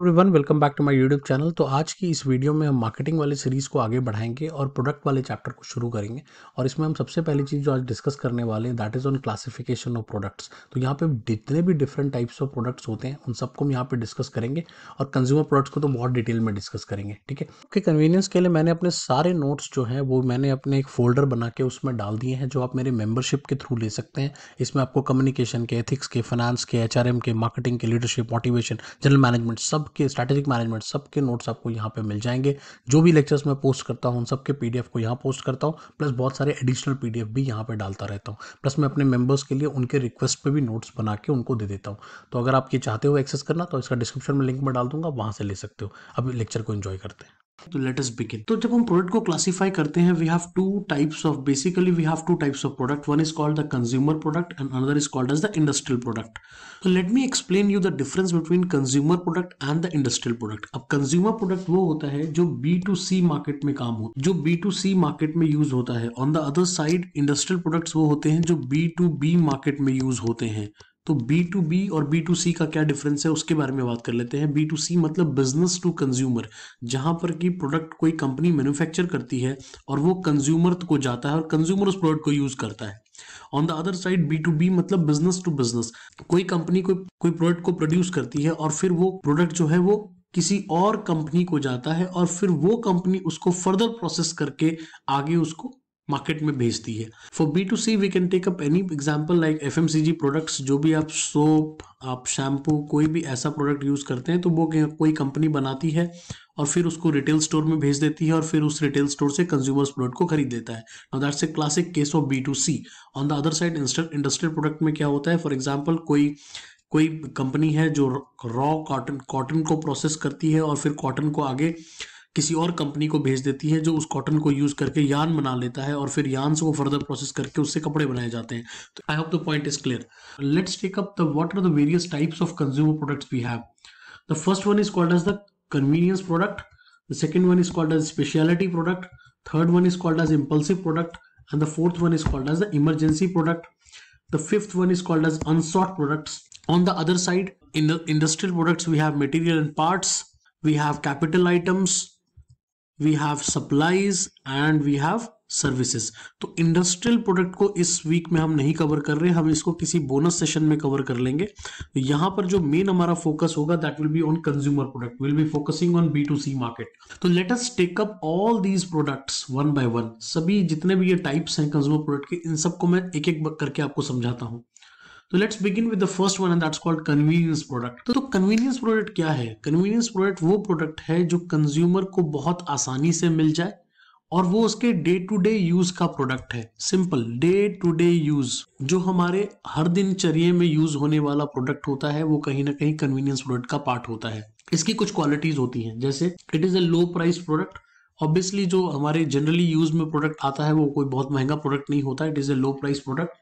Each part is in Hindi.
everyone welcome back to my YouTube channel तो आज की इस वीडियो में हम मार्केटिंग वाले सीरीज़ को आगे बढ़ाएंगे और प्रोडक्ट वाले चैप्टर को शुरू करेंगे और इसमें हम सबसे पहली चीज़ जो आज डिस्कस करने वाले हैं that is on classification of products तो यहाँ पे जितने भी डिफरेंट टाइप्स ऑफ प्रोडक्ट्स होते हैं उन सबको हम यहाँ पर डिस्कस करेंगे और कंज्यूमर प्रोडक्ट्स को तो बहुत डिटेल में डिस्कस करेंगे ठीक है आपके कन्वीनियंस के लिए मैंने अपने सारे नोट्स जो हैं वो मैंने अपने एक फोल्डर बना के उसमें डाल दिए हैं जो आप मेरे मेम्बरशिप के थ्रू ले सकते हैं इसमें आपको कम्युनिकेशन के एथिक्स के फाइनेंस के एच के मार्केटिंग के लीडरशिप मोटिवेशन जनरल मैनेजमेंट सब सबके स्ट्रैटेजिक मैनेजमेंट सबके नोट्स आपको यहाँ पे मिल जाएंगे जो भी लेक्चर्स मैं पोस्ट करता हूँ उन सबके पी को यहाँ पोस्ट करता हूँ प्लस बहुत सारे एडिशनल पी भी यहाँ पर डालता रहता हूँ प्लस मैं अपने मेम्बर्स के लिए उनके रिक्वेस्ट पर भी नोट्स बना के उनको दे देता हूँ तो अगर आप ये चाहते हो एक्सेस करना तो इसका डिस्क्रिप्शन में लिंक में डाल दूंगा वहाँ से ले सकते हो अभी लेक्चर को इन्जॉय करते हैं तो लेट अस बिगिन तो जब हम प्रोडक्ट को क्लासिफाई करते हैं we have two types of basically we have two types of product one is called the consumer product and another is called as the industrial product तो let me explain you the difference between consumer product and the industrial product अब कंज्यूमर प्रोडक्ट वो होता है जो बी टू सी मार्केट में काम हो जो बी टू सी मार्केट में यूज होता है on the other side industrial products वो होते हैं जो बी टू बी मार्केट में यूज होते हैं तो बी टू बी और बी टू सी का क्या डिफरेंस है उसके बारे में बात कर लेते हैं बी टू सी मतलब बिजनेस टू कंज्यूमर जहां पर कि प्रोडक्ट कोई कंपनी मैन्युफैक्चर करती है और वो कंज्यूमर को जाता है और कंज्यूमर उस प्रोडक्ट को यूज करता है on the other side B to B मतलब बिजनेस टू बिजनेस कोई कंपनी कोई कोई प्रोडक्ट को प्रोड्यूस करती है और फिर वो प्रोडक्ट जो है वो किसी और कंपनी को जाता है और फिर वो कंपनी उसको फर्दर प्रोसेस करके आगे उसको मार्केट में भेजती है for B to C we can take up any example like F M C G products जो भी आप सोप आप शैम्पू कोई भी ऐसा प्रोडक्ट यूज़ करते हैं तो वो कोई कंपनी बनाती है और फिर उसको रिटेल स्टोर में भेज देती है और फिर उस रिटेल स्टोर से कंज्यूमर्स प्रोडक्ट को खरीद लेता है now that's a classic case of B to C on the other side industrial product में क्या होता है फॉर एग्जाम्पल कोई कोई कंपनी है जो रॉ कॉटन कॉटन को प्रोसेस करती है और फिर कॉटन को आगे किसी और कंपनी को भेज देती है जो उस कॉटन को यूज करके यान बना लेता है और फिर यान से वो फर्दर प्रोसेस करके उससे कपड़े बनाए जाते हैं तो I hope the point is clear let's take up the what are the various types of consumer products we have the first one is called as the convenience product the second one is called as speciality product third one is called as impulsive product and the fourth one is called as the emergency product the fifth one is called as unsought products on the other side industrial products we have material and parts we have capital items we have supplies and we have services तो इंडस्ट्रियल प्रोडक्ट को इस वीक में हम नहीं कवर कर रहे हम इसको किसी बोनस सेशन में कवर कर लेंगे तो यहाँ पर जो मेन हमारा फोकस होगा that will be on consumer product will be focusing on B to C market तो let us take up all these products one by one सभी जितने भी ये टाइप्स हैं कंज्यूमर प्रोडक्ट के इन सबको मैं एक एक करके आपको समझाता हूँ तो let's begin with the first one that's called convenience product तो कन्वीनियंस तो प्रोडक्ट क्या है कन्वीनियंस प्रोडक्ट वो प्रोडक्ट है जो कंज्यूमर को बहुत आसानी से मिल जाए और वो उसके डे टू डे यूज का प्रोडक्ट है simple day to day use जो हमारे हर दिनचर्या में यूज होने वाला प्रोडक्ट होता है वो कहीं ना कहीं कन्वीनियंस प्रोडक्ट का पार्ट होता है इसकी कुछ क्वालिटीज होती हैं जैसे it is a low price product obviously जो हमारे जनरली यूज में प्रोडक्ट आता है वो कोई बहुत महंगा प्रोडक्ट नहीं होता it is a low price product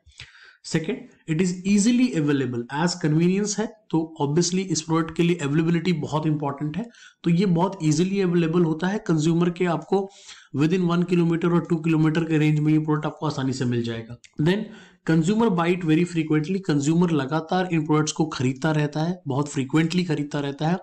second it is easily available as convenience है तो ऑब्वियसली इस प्रोडक्ट के लिए अवेलेबिलिटी बहुत इंपॉर्टेंट है तो ये बहुत इजिली अवेलेबल होता है कंज्यूमर के आपको विद इन वन किलोमीटर और टू किलोमीटर के रेंज में ये प्रोडक्ट आपको आसानी से मिल जाएगा then consumer buy it very frequently consumer लगातार इन प्रोडक्ट्स को खरीदता रहता है बहुत फ्रीक्वेंटली खरीदता रहता है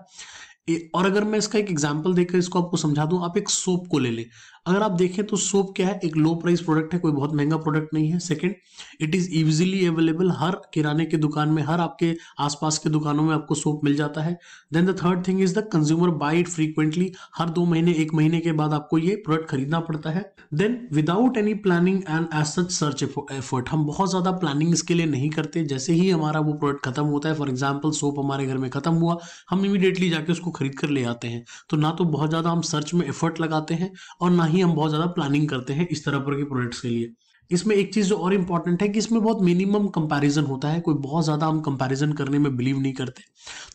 और अगर मैं इसका एक एग्जाम्पल देकर इसको आपको समझा दूं आप एक सोप को ले लें अगर आप देखें तो सोप क्या है एक लो प्राइस प्रोडक्ट है कोई बहुत महंगा प्रोडक्ट नहीं है second it is easily available हर किराने के दुकान में हर आपके आसपास के दुकानों में आपको सोप मिल जाता है then the third thing is the consumer buy it frequently हर दो महीने एक महीने के बाद आपको ये प्रोडक्ट खरीदना पड़ता है then without any planning and as such search effort हम बहुत ज्यादा प्लानिंग इसके लिए नहीं करते जैसे ही हमारा वो प्रोडक्ट खत्म होता है फॉर एग्जाम्पल सोप हमारे घर में खत्म हुआ हम इमीडिएटली जाके उसको खरीद कर ले आते हैं तो ना तो बहुत ज्यादा हम सर्च में एफर्ट लगाते हैं और ना ही हम बहुत ज़्यादा प्लानिंग करते हैं इस तरह पर के प्रोडक्ट्स के लिए इसमें एक चीज़ जो और इम्पॉर्टेंट है कि इसमें बहुत मिनिमम कंपैरिजन होता है कोई बहुत ज़्यादा हम कंपैरिजन करने में बिलीव नहीं करते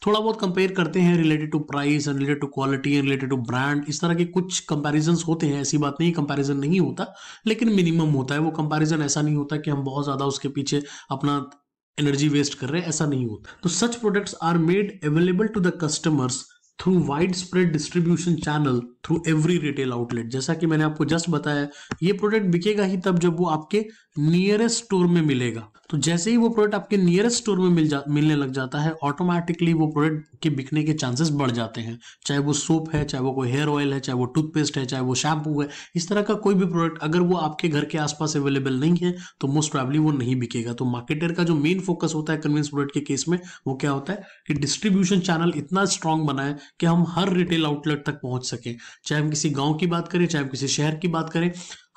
थोड़ा बहुत कंपेयर करते हैं related to price related to quality related to brand इस तरह के कुछ कंपैरिजन होते हैं ऐसी बात नहीं कंपेरिजन नहीं होता लेकिन मिनिमम होता है वो कंपेरिजन ऐसा नहीं होता कि हम बहुत ज़्यादा उसके पीछे अपना एनर्जी वेस्ट कर रहे हैं ऐसा नहीं होता तो such products are made available to the customers through wide spread distribution channel through every retail outlet जैसा कि मैंने आपको जस्ट बताया ये प्रोडक्ट बिकेगा ही तब जब वो आपके नियरेस्ट स्टोर में मिलेगा तो जैसे ही वो प्रोडक्ट आपके नियरेस्ट स्टोर में मिल जा मिलने लग जाता है ऑटोमेटिकली वो प्रोडक्ट के बिकने के चांसेस बढ़ जाते हैं चाहे वो सोप है चाहे वो कोई हेयर ऑयल है चाहे वो टूथपेस्ट है चाहे वो शैम्पू है इस तरह का कोई भी प्रोडक्ट अगर वो आपके घर के आसपास अवेलेबल नहीं है तो मोस्ट प्रॉबली वो नहीं बिकेगा तो मार्केटर का जो मेन फोकस होता है कन्विंस प्रोडक्ट के केस में वो क्या होता है कि डिस्ट्रीब्यूशन चैनल इतना स्ट्रांग बनाए कि हम हर रिटेल आउटलेट तक पहुंच सके चाहे हम किसी गांव की बात करें चाहे हम किसी शहर की बात करें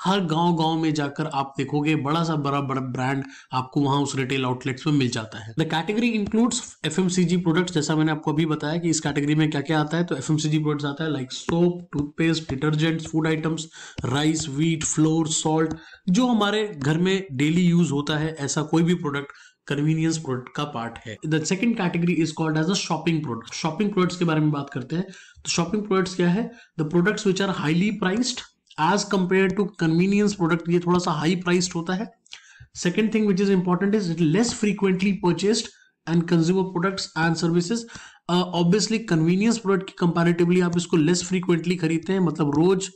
हर गांव गांव में जाकर आप देखोगे बड़ा सा बड़ा बड़ा ब्रांड आपको वहां उस रिटेल आउटलेट्स में मिल जाता है the category includes FMCG products जैसा मैंने आपको अभी बताया कि इस कैटेगरी में क्या क्या आता है तो जी प्रोडक्ट्स आता है like soap toothpaste detergents food items rice wheat flour salt जो हमारे घर में डेली यूज होता है ऐसा कोई भी प्रोडक्ट कन्वीनियंस प्रोडक्ट का पार्ट है the second category is called as a shopping product shopping products के बारे में बात करते हैं तो शॉपिंग प्रोडक्ट्स क्या है the products which are highly priced as compare to convenience product ये थोड़ा सा हाई प्राइस्ड होता है second thing which is important is it less frequently purchased and consumer products and services obviously convenience product की कंपेरेटिवली आप इसको लेस फ्रीक्वेंटली खरीदते हैं मतलब रोज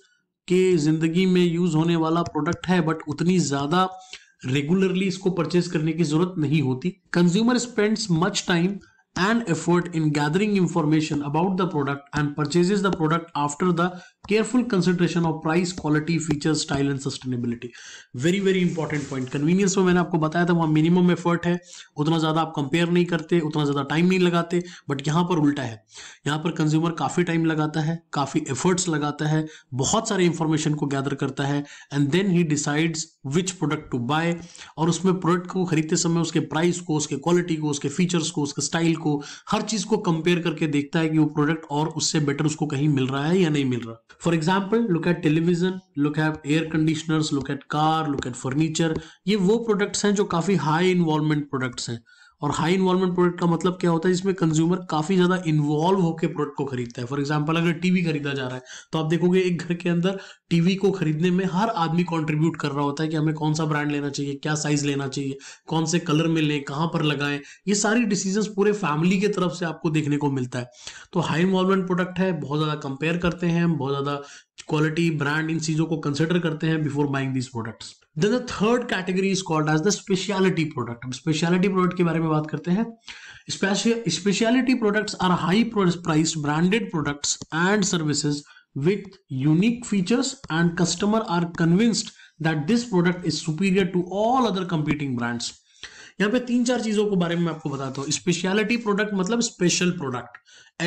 के जिंदगी में यूज होने वाला प्रोडक्ट है बट उतनी ज्यादा uh, रेगुलरली इसको परचेज करने की जरूरत नहीं होती consumer spends much time and effort in gathering information about the product and purchases the product after the careful consideration of price quality features style and sustainability very very important point convenience में मैंने आपको बताया था वहाँ minimum effort है उतना ज़्यादा आप compare नहीं करते उतना ज़्यादा time नहीं लगाते but यहाँ पर उल्टा है यहाँ पर consumer काफ़ी time लगाता है काफ़ी efforts लगाता है बहुत सारे information को gather करता है and then he decides which product to buy और उसमें product को खरीदते समय उसके price को उसके quality को उसके features को उसके style को हर चीज़ को compare करके देखता है कि वो product और उससे better उसको कहीं मिल रहा है या नहीं मिल रहा for example look at television look at air conditioners look at car look at furniture ये वो प्रोडक्ट्स हैं जो काफी हाई इन्वॉल्वमेंट प्रोडक्ट्स हैं और हाई इन्वॉल्वमेंट प्रोडक्ट का मतलब क्या होता है जिसमें कंज्यूमर काफ़ी ज़्यादा इन्वॉल्व होकर प्रोडक्ट को खरीदता है फॉर एग्जाम्पल अगर टीवी खरीदा जा रहा है तो आप देखोगे एक घर के अंदर टीवी को खरीदने में हर आदमी कॉन्ट्रीब्यूट कर रहा होता है कि हमें कौन सा ब्रांड लेना चाहिए क्या साइज़ लेना चाहिए कौन से कलर में लें कहाँ पर लगाएं ये सारी डिसीजन पूरे फैमिली की तरफ से आपको देखने को मिलता है तो हाई इन्वॉल्वमेंट प्रोडक्ट है बहुत ज़्यादा कंपेयर करते हैं बहुत ज़्यादा क्वालिटी ब्रांड इन चीज़ों को कंसिडर करते हैं before buying these products then the third category is called as the speciality product हम स्पेशलिटी प्रोडक्ट के बारे में बात करते हैं speciality products are high price branded products and services with unique features and customer are convinced that this product is superior to all other competing brands यहाँ पे तीन चार चीजों के बारे में आपको बताता हूँ स्पेशलिटी प्रोडक्ट मतलब स्पेशल प्रोडक्ट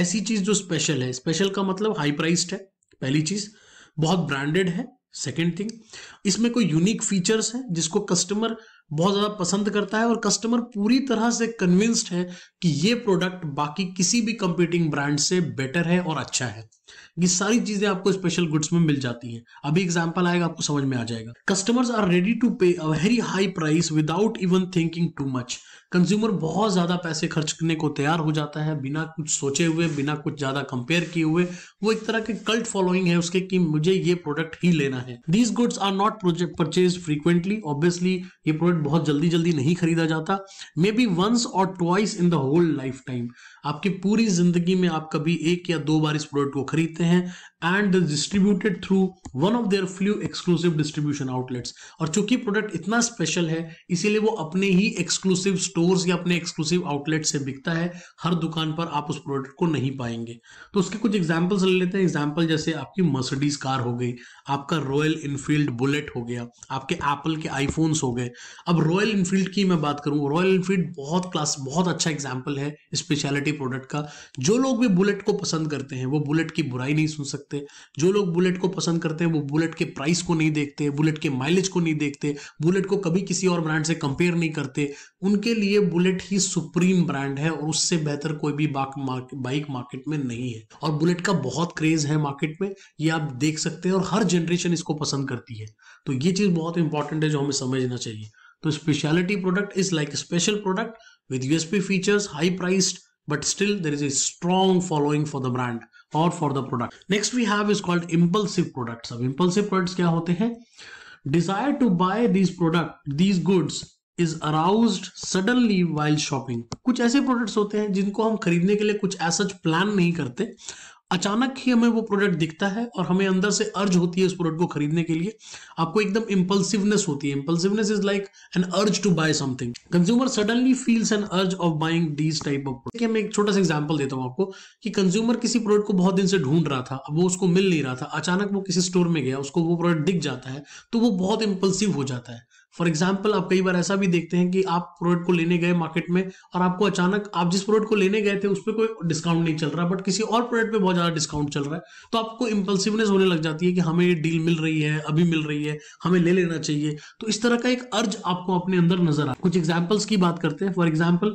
ऐसी चीज जो स्पेशल है स्पेशल का मतलब हाई प्राइस्ड है पहली चीज बहुत ब्रांडेड है सेकेंड थिंग इसमें कोई यूनिक फीचर्स हैं जिसको कस्टमर बहुत ज़्यादा पसंद करता है और कस्टमर पूरी तरह से कन्विंस्ड है कि ये प्रोडक्ट बाकी किसी भी कंपीटिंग ब्रांड से बेटर है और अच्छा है ये सारी चीज़ें आपको स्पेशल गुड्स में मिल जाती हैं अभी एग्जाम्पल आएगा आपको समझ में आ जाएगा customers are ready to pay a very high price without even thinking too much consumer बहुत ज़्यादा पैसे खर्च करने को तैयार हो जाता है बिना कुछ सोचे हुए बिना कुछ ज़्यादा कंपेयर किए हुए वो एक तरह के कल्ट फॉलोइंग है उसके कि मुझे ये प्रोडक्ट ही लेना है these goods are not purchase frequently obviously ये प्रोडक्ट प्रोडक्ट बहुत जल्दी जल्दी नहीं खरीदा जाता maybe once or twice in the whole lifetime आपकी पूरी जिंदगी में आप कभी एक या दो बार इस प्रोडक्ट को खरीदते हैं and distributed through one of their few exclusive distribution outlets और चूंकि प्रोडक्ट इतना स्पेशल है इसीलिए वो अपने ही एक्सक्लूसिव स्टोर्स या अपने एक्सक्लूसिव आउटलेट से बिकता है हर दुकान पर आप उस प्रोडक्ट को नहीं पाएंगे तो उसके कुछ एग्जाम्पल्स ले लेते हैं एग्जाम्पल जैसे आपकी मर्सडीज कार हो गई आपका रॉयल इनफील्ड बुलेट हो गया आपके एप्पल के आईफोन्स हो गए अब रॉयल इनफील्ड की मैं बात करूँ रॉयल इनफील्ड बहुत क्लास बहुत अच्छा एग्जाम्पल है स्पेशलिटी प्रोडक्ट का जो लोग भी बुलेट को पसंद करते हैं वो बुलेट की बुराई नहीं सुन सकते जो लोग बुलेट को पसंद करते हैं वो बुलेट के प्राइस को नहीं देखते बुलेट के माइलेज को नहीं देखते बुलेट को कभी किसी और ब्रांड से कंपेयर नहीं करते उनके लिए बुलेट ही सुप्रीम ब्रांड है और उससे बेहतर कोई भी बाइक मार्केट में नहीं है और बुलेट का बहुत क्रेज है मार्केट में ये आप देख सकते हैं और हर जनरेशन इसको पसंद करती है तो ये चीज़ बहुत इंपॉर्टेंट है जो हमें समझना चाहिए तो speciality product is like special product with USP features high priced but still there is a strong following for the brand और for the product next we have is called impulsive products अब इम्पल्सिव प्रोडक्ट्स क्या होते हैं desire to buy these product these goods is aroused suddenly while shopping कुछ ऐसे प्रोडक्ट्स होते हैं जिनको हम खरीदने के लिए कुछ ऐसा प्लान नहीं करते अचानक ही हमें वो प्रोडक्ट दिखता है और हमें अंदर से अर्ज होती है उस प्रोडक्ट को खरीदने के लिए आपको एकदम इम्पल्सिवनेस होती है impulsiveness is like an urge to buy something consumer suddenly feels an urge of buying these type of product मैं एक छोटा सा एग्जाम्पल देता हूँ आपको कि कंज्यूमर किसी प्रोडक्ट को बहुत दिन से ढूंढ रहा था अब वो उसको मिल नहीं रहा था अचानक वो किसी स्टोर में गया उसको वो प्रोडक्ट दिख जाता है तो वो बहुत इम्पल्सिव हो जाता है फॉर एग्जाम्पल आप कई बार ऐसा भी देखते हैं कि आप प्रोडक्ट को लेने गए मार्केट में और आपको अचानक आप जिस प्रोडक्ट को लेने गए थे उस पर कोई डिस्काउंट नहीं चल रहा बट किसी और प्रोडक्ट पे बहुत ज्यादा डिस्काउंट चल रहा है तो आपको इम्पल्सिवनेस होने लग जाती है कि हमें ये डील मिल रही है अभी मिल रही है हमें ले लेना चाहिए तो इस तरह का एक अर्ज आपको अपने अंदर नजर आ कुछ एग्जाम्पल्स की बात करते हैं for example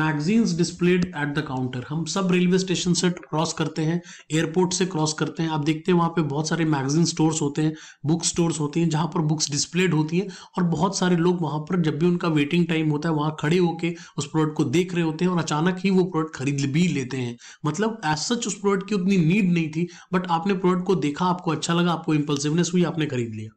magazines displayed at the counter हम सब रेलवे स्टेशन से क्रॉस करते हैं एयरपोर्ट से क्रॉस करते हैं आप देखते हैं वहां पे बहुत सारे मैगजीन स्टोर्स होते हैं बुक स्टोर्स होती हैं जहां पर बुक्स डिस्प्लेड होती हैं और बहुत सारे लोग वहां पर जब भी उनका वेटिंग टाइम होता है वहां खड़े होकर उस प्रोडक्ट को देख रहे होते हैं और अचानक ही वो प्रोडक्ट खरीद भी लेते हैं मतलब एज सच उस प्रोडक्ट की उतनी नीड नहीं थी बट आपने प्रोडक्ट को देखा आपको अच्छा लगा आपको इंपल्सिवनेस हुई आपने खरीद लिया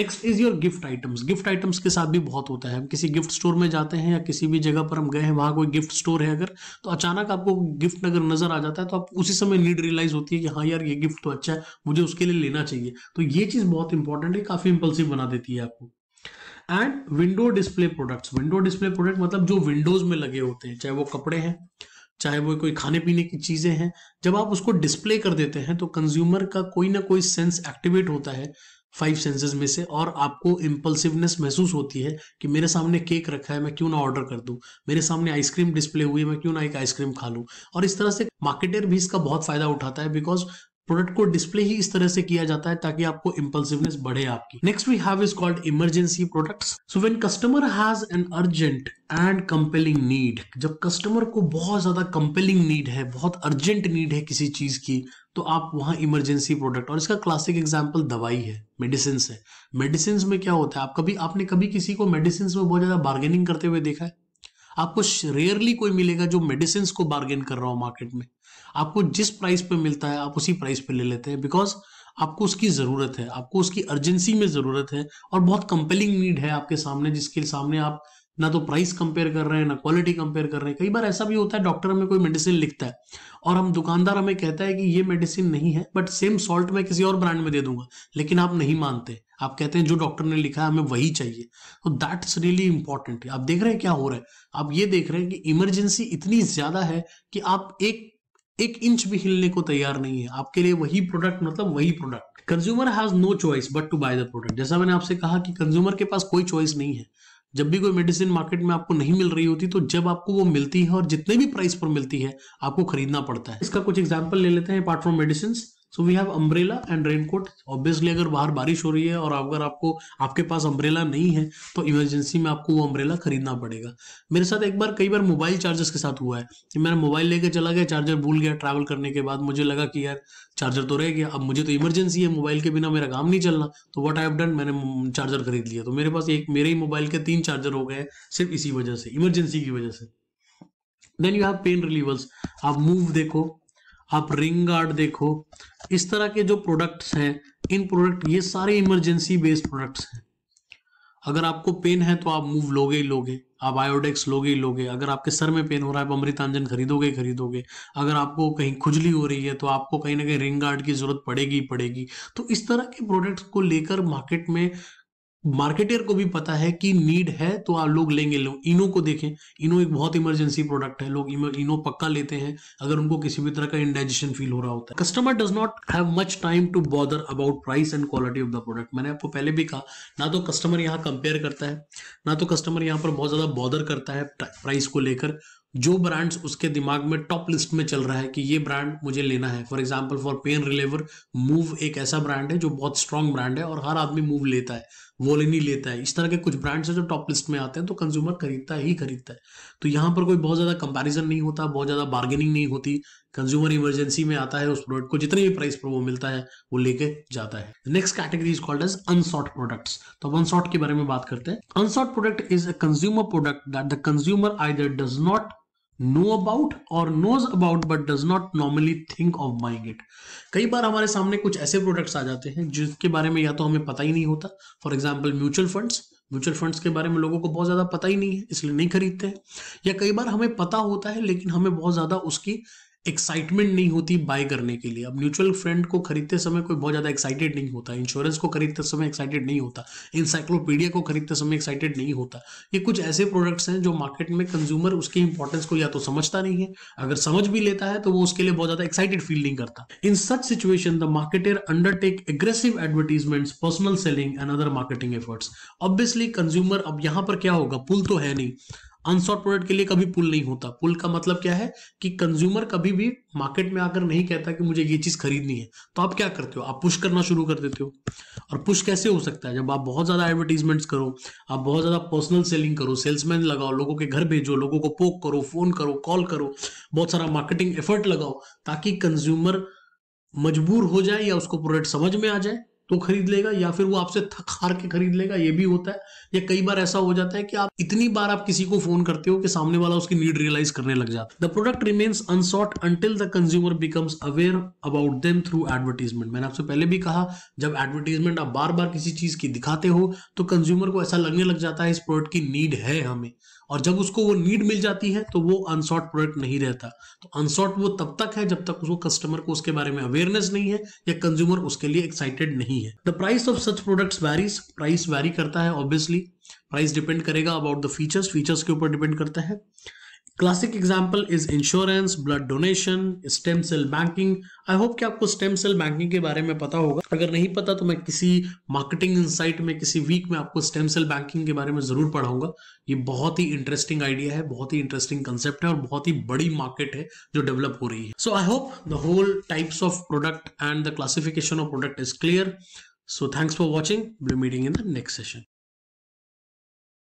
next is your gift items gift items के साथ भी बहुत होता है हम किसी गिफ्ट स्टोर में जाते हैं या किसी भी जगह पर हम गए हैं वहाँ कोई गिफ्ट स्टोर है अगर तो अचानक आपको गिफ्ट अगर नजर आ जाता है तो आप उसी समय नीड रियलाइज होती है कि हाँ यार ये गिफ्ट तो अच्छा है मुझे उसके लिए लेना चाहिए तो ये चीज़ बहुत इंपॉर्टेंट है काफ़ी इंपल्सिव बना देती है आपको and window display products window display product मतलब जो विंडोज में लगे होते हैं चाहे वो कपड़े हैं चाहे वो कोई खाने पीने की चीजें हैं जब आप उसको डिस्प्ले कर देते हैं तो कंज्यूमर का कोई ना कोई सेंस एक्टिवेट होता है फाइव सेंसेस में से और आपको इम्पल्सिवनेस महसूस होती है कि मेरे सामने केक रखा है मैं क्यों ना ऑर्डर कर दूं मेरे सामने आइसक्रीम डिस्प्ले हुई है मैं क्यों ना एक आइसक्रीम खा लूं और इस तरह से मार्केटर भी इसका बहुत फायदा उठाता है बिकॉज प्रोडक्ट को डिस्प्ले ही इस तरह से किया जाता है ताकि आपको इम्पल्सिवनेस बढ़े आपकी next we have is called emergency products so when customer has an urgent and compelling need जब कस्टमर को बहुत ज्यादा कंपेलिंग नीड है बहुत अर्जेंट नीड है किसी चीज की तो आप वहां इमरजेंसी प्रोडक्ट और इसका क्लासिक एग्जाम्पल दवाई है मेडिसिन है मेडिसिन में क्या होता है आप कभी आपने कभी किसी को मेडिसिन में बहुत ज्यादा बार्गेनिंग करते हुए देखा है आपको रेयरली कोई मिलेगा जो मेडिसिन को बार्गेन कर रहा हो मार्केट में आपको जिस प्राइस पे मिलता है आप उसी प्राइस पे ले लेते हैं बिकॉज आपको उसकी ज़रूरत है आपको उसकी अर्जेंसी में ज़रूरत है और बहुत कंपेलिंग नीड है आपके सामने जिसके सामने आप ना तो प्राइस कंपेयर कर रहे हैं ना क्वालिटी कंपेयर कर रहे हैं कई बार ऐसा भी होता है डॉक्टर हमें कोई मेडिसिन लिखता है और हम दुकानदार हमें कहता है कि ये मेडिसिन नहीं है बट सेम सॉल्ट मैं किसी और ब्रांड में दे दूंगा लेकिन आप नहीं मानते आप कहते हैं जो डॉक्टर ने लिखा है हमें वही चाहिए तो इज रियली इंपॉर्टेंट आप देख रहे हैं क्या हो रहा है आप ये देख रहे हैं कि इमरजेंसी इतनी ज्यादा है कि आप एक एक इंच भी हिलने को तैयार नहीं है आपके लिए वही प्रोडक्ट मतलब वही product consumer has no choice but to buy the product जैसा मैंने आपसे कहा कि कंज्यूमर के पास कोई चॉइस नहीं है जब भी कोई मेडिसिन मार्केट में आपको नहीं मिल रही होती तो जब आपको वो मिलती है और जितने भी प्राइस पर मिलती है आपको खरीदना पड़ता है इसका कुछ एग्जाम्पल ले लेते हैं apart from medicine so we have umbrella and raincoat obviously अगर बाहर बारिश हो रही है और अगर आपको आपके पास अम्ब्रेला नहीं है तो इमरजेंसी में आपको वो अम्ब्रेला खरीदना पड़ेगा मेरे साथ एक बार कई बार मोबाइल चार्जर्स के साथ हुआ है कि मैंने मोबाइल लेकर चला गया चार्जर भूल गया ट्रैवल करने के बाद मुझे लगा कि यार चार्जर तो रह गया अब मुझे तो इमरजेंसी है मोबाइल के बिना मेरा काम नहीं चलना तो वट आई हैव डन मैंने चार्जर खरीद लिया तो मेरे पास एक मेरे ही मोबाइल के तीन चार्जर हो गए सिर्फ इसी वजह से इमरजेंसी की वजह से then you have pain relievers आप मूव देखो आप रिंग गार्ड देखो इस तरह के जो प्रोडक्ट्स हैं इन प्रोडक्ट ये सारे इमरजेंसी बेस्ड प्रोडक्ट्स हैं अगर आपको पेन है तो आप मूव लोगे ही लोगे आप आयोडेक्स लोगे ही लोगे अगर आपके सर में पेन हो रहा है आप अमृतांजन खरीदोगे ही खरीदोगे अगर आपको कहीं खुजली हो रही है तो आपको कहीं ना कहीं रिंग गार्ड की जरूरत पड़ेगी ही पड़ेगी तो इस तरह के प्रोडक्ट्स को लेकर मार्केट में मार्केटर को भी पता है कि नीड है तो आप लोग लेंगे लो इनो को देखें इनो एक बहुत इमरजेंसी प्रोडक्ट है लोग इनो पक्का लेते हैं अगर उनको किसी भी तरह का इंडाइजेशन फील हो रहा होता है customer does not have much time to bother about price and quality of the product मैंने आपको पहले भी कहा ना तो कस्टमर यहाँ कंपेयर करता है ना तो कस्टमर यहाँ पर बहुत ज़्यादा बॉदर करता है प्राइस को लेकर जो ब्रांड्स उसके दिमाग में टॉप लिस्ट में चल रहा है कि ये ब्रांड मुझे लेना है for example for pain reliever Moov एक ऐसा ब्रांड है जो बहुत स्ट्रांग ब्रांड है और हर आदमी मूव लेता है वोलिनी लेता है इस तरह के कुछ ब्रांड्स हैं जो टॉप लिस्ट में आते हैं तो कंज्यूमर खरीदता ही खरीदता है तो यहाँ पर कोई बहुत ज़्यादा कंपेरिजन नहीं होता बहुत ज़्यादा बार्गेनिंग नहीं होती कंज्यूमर इमरजेंसी में आता है उस प्रोडक्ट को जितने भी प्राइस पर वो मिलता है वो लेके जाता है next category is called as unsought products तो अब अनसॉट के बारे में बात करते हैं unsought product is a consumer product that the consumer either does not know about or knows about but does not normally think of buying it कई बार हमारे सामने कुछ ऐसे प्रोडक्ट्स आ जाते हैं जिसके बारे में या तो हमें पता ही नहीं होता for example mutual funds mutual funds के बारे में लोगों को बहुत ज़्यादा पता ही नहीं है इसलिए नहीं खरीदते हैं या कई बार हमें पता होता है लेकिन हमें बहुत ज़्यादा उसकी एक्साइटमेंट नहीं होती बाय करने के लिए अब म्यूचुअल फंड को खरीदते समय कोई बहुत ज़्यादा एक्साइटेड नहीं होता इंश्योरेंस को खरीदते समय एक्साइटेड नहीं होता इंसाइक्लोपीडिया को खरीदते समय एक्साइटेड नहीं होता ये कुछ ऐसे प्रोडक्ट्स हैं जो मार्केट में कंज्यूमर उसके इंपॉर्टेंस को या तो समझता नहीं है अगर समझ भी लेता है तो वो उसके लिए बहुत ज़्यादा एक्साइटेड फील नहीं करता in such situation the marketer undertake aggressive advertisements personal selling and other marketing efforts obviously consumer अब यहां पर क्या होगा पुल तो है नहीं अनसॉर्ट प्रोडक्ट के लिए कभी पुल नहीं होता पुल का मतलब क्या है कि कंज्यूमर कभी भी मार्केट में आकर नहीं कहता कि मुझे ये चीज खरीदनी है तो आप क्या करते हो आप पुश करना शुरू कर देते हो और पुश कैसे हो सकता है जब आप बहुत ज्यादा एडवर्टीजमेंट्स करो आप बहुत ज्यादा पर्सनल सेलिंग करो सेल्समैन लगाओ लोगों के घर भेजो लोगों को पोक करो फोन करो कॉल करो बहुत सारा मार्केटिंग एफर्ट लगाओ ताकि कंज्यूमर मजबूर हो जाए या उसको प्रोडक्ट समझ में आ जाए तो खरीद लेगा या फिर वो आपसे थक हार के खरीद लेगा ये भी होता है या कई बार ऐसा हो जाता है कि आप इतनी बार आप किसी को फोन करते हो कि सामने वाला उसकी नीड रियलाइज करने लग जाता है the product remains unsought until the consumer becomes aware about them through advertisement मैंने आपसे पहले भी कहा जब एडवर्टीजमेंट आप बार बार किसी चीज की दिखाते हो तो कंज्यूमर को ऐसा लगने लग जाता है इस प्रोडक्ट की नीड है हमें और जब उसको वो नीड मिल जाती है तो वो अनसॉर्ट प्रोडक्ट नहीं रहता तो अनसॉर्ट वो तब तक है जब तक उसको कस्टमर को उसके बारे में अवेयरनेस नहीं है या कंज्यूमर उसके लिए एक्साइटेड नहीं है the price of such products varies price vary करता है ऑब्वियसली प्राइस डिपेंड करेगा अबाउट द फीचर्स फीचर्स के ऊपर डिपेंड करता है classic example is insurance blood donation stem cell banking I hope कि आपको स्टेम सेल बैंकिंग के बारे में पता होगा अगर नहीं पता तो मैं किसी मार्केटिंग इंसाइट में किसी वीक में आपको स्टेम सेल बैंकिंग के बारे में जरूर पढ़ाऊंगा ये बहुत ही इंटरेस्टिंग आइडिया है बहुत ही इंटरेस्टिंग कंसेप्ट है और बहुत ही बड़ी मार्केट है जो डेवलप हो रही है so I hope the whole types of product and the classification of product is clear so thanks for watching meeting in the next session